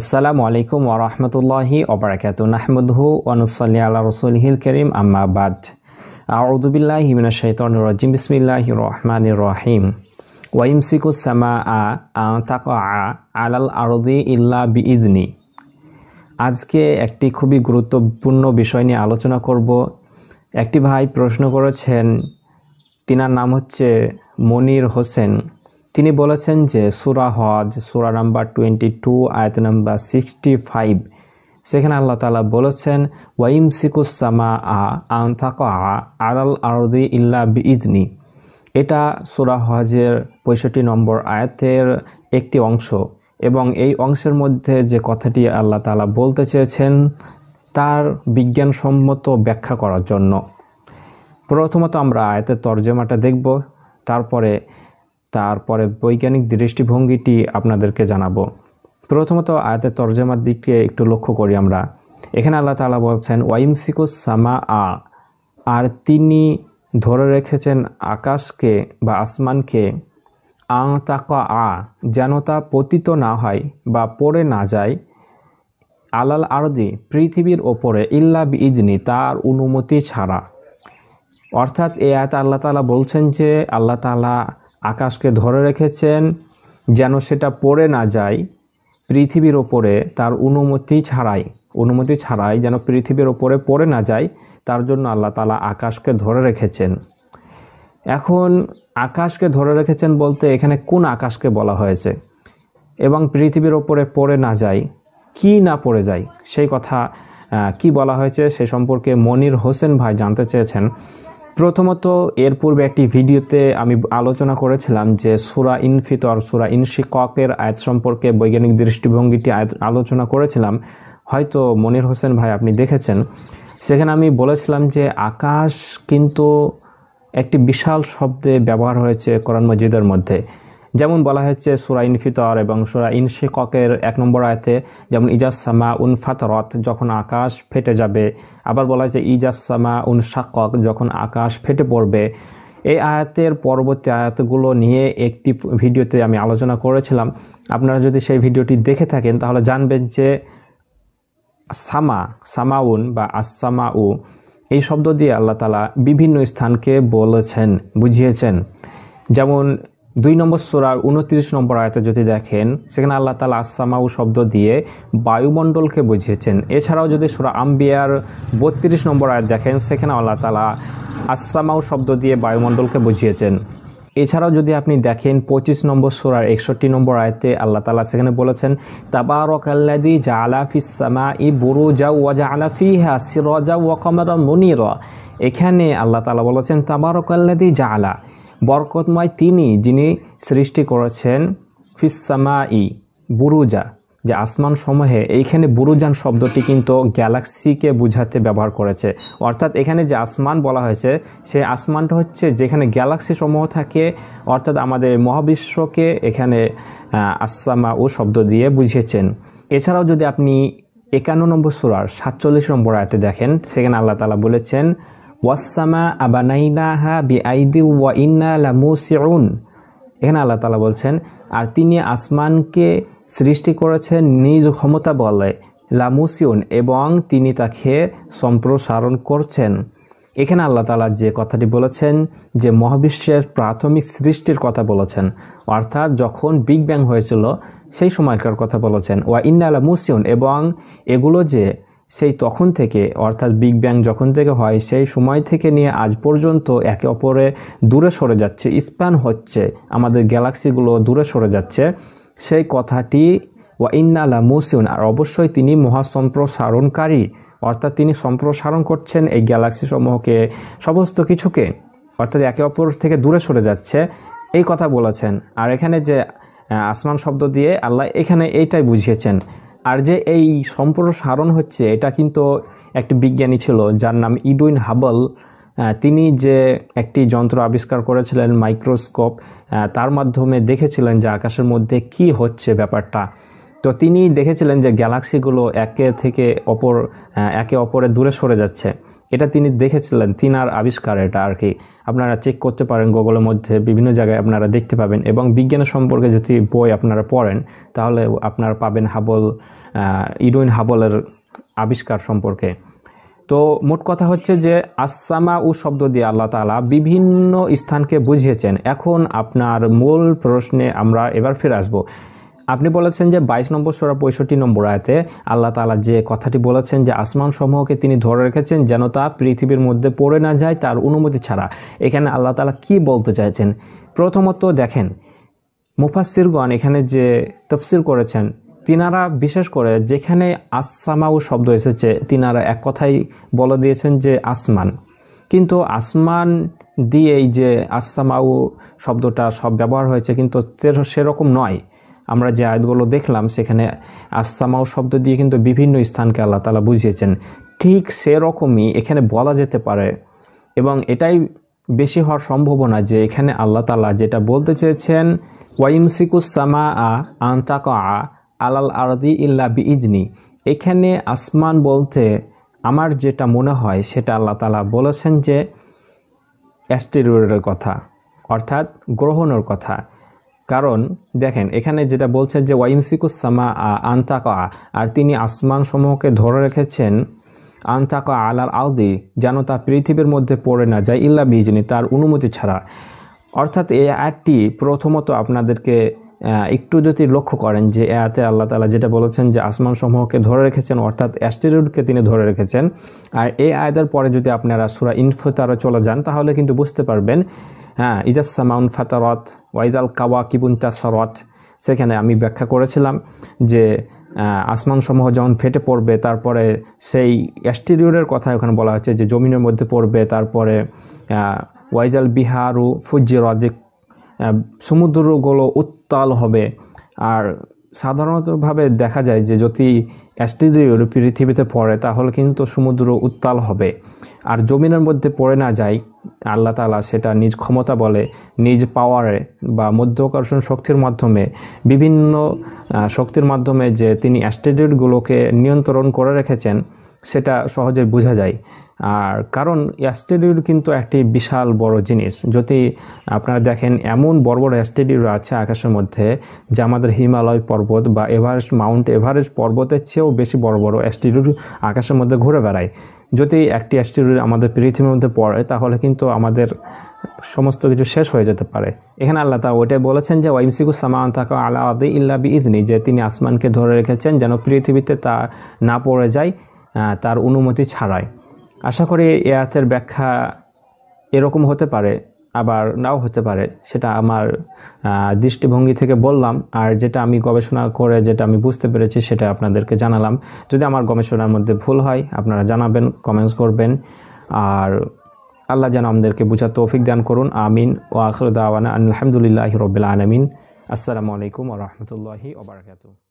আসসালামু আলাইকুম ওরহমতুল্লাহি ওবরাকাত নাহমদহু অনুসল্লি আল্লাহ হিল করিম আম্মাবাদ আউদুবিল্লাহ হিমিনা শৈতন রাজিম বিসমিল্লাহ রহমান রহিম ওয়াইমসিকু সামা আ তাক আল আলাল আরদি ইল্লা ইজনি আজকে একটি খুবই গুরুত্বপূর্ণ বিষয় নিয়ে আলোচনা করব একটি ভাই প্রশ্ন করেছেন তিনার নাম হচ্ছে মনির হোসেন তিনি বলেছেন যে সুরা হজ সুরা নাম্বার টোয়েন্টি টু আয়ত নাম্বার সিক্সটি ফাইভ সেখানে আল্লাহ তালা বলেছেন ওয়াইম সিকুসামা আ আন্থাক আ আল আরদি ইল্লা বিজনি এটা সুরা হজের পঁয়ষট্টি নম্বর আয়াতের একটি অংশ এবং এই অংশের মধ্যে যে কথাটি আল্লাহ তালা বলতে চেয়েছেন তার বিজ্ঞানসম্মত ব্যাখ্যা করার জন্য প্রথমত আমরা আয়াতের তর্জমাটা দেখব তারপরে তারপরে বৈজ্ঞানিক দৃষ্টিভঙ্গিটি আপনাদেরকে জানাবো প্রথমত আয়াতের তর্জমার দিকে একটু লক্ষ্য করি আমরা এখানে আল্লাহ তালা বলছেন ওয়াইমসিকো সামা আ আর তিনি ধরে রেখেছেন আকাশকে বা আসমানকে আ তাকা আ যেন তা পতিত না হয় বা পড়ে না যায় আলাল আরজি পৃথিবীর ওপরে ইল্লা ইদনি তার অনুমতি ছাড়া অর্থাৎ এ আয়াত আল্লাহ তালা বলছেন যে আল্লাহ তালা আকাশকে ধরে রেখেছেন যেন সেটা পড়ে না যায় পৃথিবীর ওপরে তার অনুমতি ছাড়াই অনুমতি ছাড়াই যেন পৃথিবীর ওপরে পড়ে না যায় তার জন্য আল্লাহ তালা আকাশকে ধরে রেখেছেন এখন আকাশকে ধরে রেখেছেন বলতে এখানে কোন আকাশকে বলা হয়েছে এবং পৃথিবীর ওপরে পড়ে না যায় কি না পড়ে যায় সেই কথা কি বলা হয়েছে সে সম্পর্কে মনির হোসেন ভাই জানতে চেয়েছেন প্রথমত এর পূর্বে একটি ভিডিওতে আমি আলোচনা করেছিলাম যে সুরা ইনফিতর সুরা ইনশিককের আয়াত সম্পর্কে বৈজ্ঞানিক দৃষ্টিভঙ্গিটি আলোচনা করেছিলাম হয়তো মনির হোসেন ভাই আপনি দেখেছেন সেখানে আমি বলেছিলাম যে আকাশ কিন্তু একটি বিশাল শব্দে ব্যবহার হয়েছে কোরআন মসজিদের মধ্যে যেমন বলা হয়েছে সুরা ইনফিতর এবং সুরা ইনশিককের এক নম্বর আয়তে যেমন ইজাসামা উন ফাতরত যখন আকাশ ফেটে যাবে আবার বলা হয়েছে ইজাসামা উন শাকক যখন আকাশ ফেটে পড়বে এই আয়াতের পরবর্তী আয়াতগুলো নিয়ে একটি ভিডিওতে আমি আলোচনা করেছিলাম আপনারা যদি সেই ভিডিওটি দেখে থাকেন তাহলে জানবেন যে সামা সামাউন বা আসামাউ এই শব্দ দিয়ে আল্লাহ তালা বিভিন্ন স্থানকে বলেছেন বুঝিয়েছেন যেমন দুই নম্বর সোরার উনত্রিশ নম্বর আয়তে যদি দেখেন সেখানে আল্লাহ তালা আসামাউ শব্দ দিয়ে বায়ুমণ্ডলকে বুঝিয়েছেন এছাড়াও যদি সোরা আম্বিয়ার বত্রিশ নম্বর আয়াত দেখেন সেখানে আল্লাহ তালা আসামাউ শব্দ দিয়ে বায়ুমণ্ডলকে বুঝিয়েছেন এছাড়াও যদি আপনি দেখেন পঁচিশ নম্বর সোরার একষট্টি নম্বর আয়তে আল্লাহ তালা সেখানে বলেছেন তাবারক আল্লাদি জা আলাফিসামা ই বুরু যা ওয়াজা আলাফি হা সিরজা ওয়াকমার মনির এখানে আল্লাহ তালা বলেছেন তাবারক আল্লাদি জা আলা বরকতময় তিনি যিনি সৃষ্টি করেছেন ফিসামাই বুরুজা যে আসমান সমূহে এইখানে বুরুজান শব্দটি কিন্তু গ্যালাক্সিকে বুঝাতে ব্যবহার করেছে অর্থাৎ এখানে যে আসমান বলা হয়েছে সেই আসমানটা হচ্ছে যেখানে গ্যালাক্সি সমূহ থাকে অর্থাৎ আমাদের মহাবিশ্বকে এখানে আসামা ও শব্দ দিয়ে বুঝিয়েছেন এছাড়াও যদি আপনি একান্ন নম্বর সুরার সাতচল্লিশ নম্বর আয়তে দেখেন সেখানে আল্লাহ তালা বলেছেন ওয়াসামা আবানাইনাহা বি আইদি ওয়া ইন্না লামুসিউন এখানে আল্লাহ তালা বলছেন আর তিনি আসমানকে সৃষ্টি করেছেন নিজ ক্ষমতা বলে লামুসিউন এবং তিনি তাকে সম্প্রসারণ করছেন এখানে আল্লাহ তালা যে কথাটি বলেছেন যে মহাবিশ্বের প্রাথমিক সৃষ্টির কথা বলেছেন অর্থাৎ যখন বিগ ব্যাং হয়েছিল সেই সময়কার কথা বলেছেন ওয়া ইন্না আলা মুসিউন এবং এগুলো যে সেই তখন থেকে অর্থাৎ বিগ ব্যাং যখন থেকে হয় সেই সময় থেকে নিয়ে আজ পর্যন্ত একে অপরে দূরে সরে যাচ্ছে স্প্যান হচ্ছে আমাদের গ্যালাক্সিগুলো দূরে সরে যাচ্ছে সেই কথাটি ওয়া ইন্নালা মুসিউন আর অবশ্যই তিনি মহাসম্প্রসারণকারী অর্থাৎ তিনি সম্প্রসারণ করছেন এই গ্যালাক্সি সমূহকে সমস্ত কিছুকে অর্থাৎ একে অপর থেকে দূরে সরে যাচ্ছে এই কথা বলেছেন আর এখানে যে আসমান শব্দ দিয়ে আল্লাহ এখানে এইটাই বুঝিয়েছেন আর যে এই সারণ হচ্ছে এটা কিন্তু একটি বিজ্ঞানী ছিল যার নাম ইডুইন হাবল তিনি যে একটি যন্ত্র আবিষ্কার করেছিলেন মাইক্রোস্কোপ তার মাধ্যমে দেখেছিলেন যে আকাশের মধ্যে কি হচ্ছে ব্যাপারটা তো তিনি দেখেছিলেন যে গ্যালাক্সিগুলো একে থেকে অপর একে অপরে দূরে সরে যাচ্ছে এটা তিনি দেখেছিলেন তিনার আবিষ্কার এটা আর কি আপনারা চেক করতে পারেন গুগলের মধ্যে বিভিন্ন জায়গায় আপনারা দেখতে পাবেন এবং বিজ্ঞানের সম্পর্কে যদি বই আপনারা পড়েন তাহলে আপনারা পাবেন হাবল ইডুইন হাবলের আবিষ্কার সম্পর্কে তো মোট কথা হচ্ছে যে আসামা উ শব্দ দিয়ে আল্লাহ তালা বিভিন্ন স্থানকে বুঝিয়েছেন এখন আপনার মূল প্রশ্নে আমরা এবার ফিরে আসব আপনি বলেছেন যে বাইশ নম্বর সোরা পঁয়ষট্টি নম্বর আয়তে আল্লাহ তালা যে কথাটি বলেছেন যে আসমান সমূহকে তিনি ধরে রেখেছেন যেন তা পৃথিবীর মধ্যে পড়ে না যায় তার অনুমতি ছাড়া এখানে আল্লাহ তালা কি বলতে চাইছেন প্রথমত দেখেন মুফাসিরগণ এখানে যে তফসির করেছেন তিনারা বিশেষ করে যেখানে আসসামাউ শব্দ এসেছে তিনারা এক কথাই বলে দিয়েছেন যে আসমান কিন্তু আসমান দিয়েই যে আসসামাউ শব্দটা সব ব্যবহার হয়েছে কিন্তু সেরকম নয় আমরা যে আয়াতগুলো দেখলাম সেখানে আসসামাউ শব্দ দিয়ে কিন্তু বিভিন্ন স্থানকে আল্লাহ তালা বুঝিয়েছেন ঠিক সেরকমই এখানে বলা যেতে পারে এবং এটাই বেশি হওয়ার সম্ভাবনা যে এখানে আল্লাহ তালা যেটা বলতে চেয়েছেন ওয়াইমসিকুসামা আ আন্তাক আ আলাল আরদি ইল্লা ইজনি এখানে আসমান বলতে আমার যেটা মনে হয় সেটা আল্লাহ তালা বলেছেন যে অ্যাস্টেরয়েডের কথা অর্থাৎ গ্রহণের কথা কারণ দেখেন এখানে যেটা বলছেন যে ওয়াইমসিকুসামা আন্তাকা আর তিনি আসমান সমূহকে ধরে রেখেছেন আন্তাকা আলাল আউদি যেন তা পৃথিবীর মধ্যে পড়ে না যায় ইল্লা বিজনি তার অনুমতি ছাড়া অর্থাৎ এই অ্যাডটি প্রথমত আপনাদেরকে একটু যদি লক্ষ্য করেন যে এতে আল্লাহ তালা যেটা বলেছেন যে আসমান সমূহকে ধরে রেখেছেন অর্থাৎ অ্যাস্টেরয়েডকে তিনি ধরে রেখেছেন আর এই আয়দার পরে যদি আপনারা সুরা ইনফতারে চলে যান তাহলে কিন্তু বুঝতে পারবেন হ্যাঁ ইজাসামাউন ফাতারত ওয়াইজাল কাওয়া কিবুন্তা সরত সেখানে আমি ব্যাখ্যা করেছিলাম যে আসমান সমূহ যখন ফেটে পড়বে তারপরে সেই অ্যাস্টেরিউডের কথা ওখানে বলা হচ্ছে যে জমিনের মধ্যে পড়বে তারপরে ওয়াইজাল বিহারু ফুজিরজিক সমুদ্রগুলো উত উত্তাল হবে আর সাধারণতভাবে দেখা যায় যে যদি অ্যাস্টিডিউর পৃথিবীতে পড়ে তাহলে কিন্তু সমুদ্র উত্তাল হবে আর জমিনের মধ্যে পড়ে না যায় আল্লাহ তালা সেটা নিজ ক্ষমতা বলে নিজ পাওয়ারে বা মধ্যাকর্ষণ শক্তির মাধ্যমে বিভিন্ন শক্তির মাধ্যমে যে তিনি অ্যাস্টিডিউটগুলোকে নিয়ন্ত্রণ করে রেখেছেন সেটা সহজে বোঝা যায় আর কারণ অ্যাস্টেরয়েড কিন্তু একটি বিশাল বড় জিনিস যদি আপনারা দেখেন এমন বড় বড় অ্যাস্টেরয়েড আছে আকাশের মধ্যে যা আমাদের হিমালয় পর্বত বা এভারেস্ট মাউন্ট এভারেস্ট পর্বতের চেয়েও বেশি বড় বড় অ্যাস্টেরয়েড আকাশের মধ্যে ঘুরে বেড়ায় যদি একটি অ্যাস্টেরয়েড আমাদের পৃথিবীর মধ্যে পড়ে তাহলে কিন্তু আমাদের সমস্ত কিছু শেষ হয়ে যেতে পারে এখানে আল্লাহ তা ওইটাই বলেছেন যে ওয়াইমসিকু সামান থাকা আল্লাহ আদি ইল্লা বি ইজনি যে তিনি আসমানকে ধরে রেখেছেন যেন পৃথিবীতে তা না পড়ে যায় তার অনুমতি ছাড়াই আশা করি এ আয়াতের ব্যাখ্যা এরকম হতে পারে আবার নাও হতে পারে সেটা আমার দৃষ্টিভঙ্গি থেকে বললাম আর যেটা আমি গবেষণা করে যেটা আমি বুঝতে পেরেছি সেটা আপনাদেরকে জানালাম যদি আমার গবেষণার মধ্যে ভুল হয় আপনারা জানাবেন কমেন্টস করবেন আর আল্লাহ যেন আমাদেরকে বুঝার তৌফিক দান করুন আমিন ও আখর আলহামদুলিল্লাহ রবিল্লা আনামিন আসসালামু আলাইকুম ও রহমতুল্লাহি ওবরাকাতু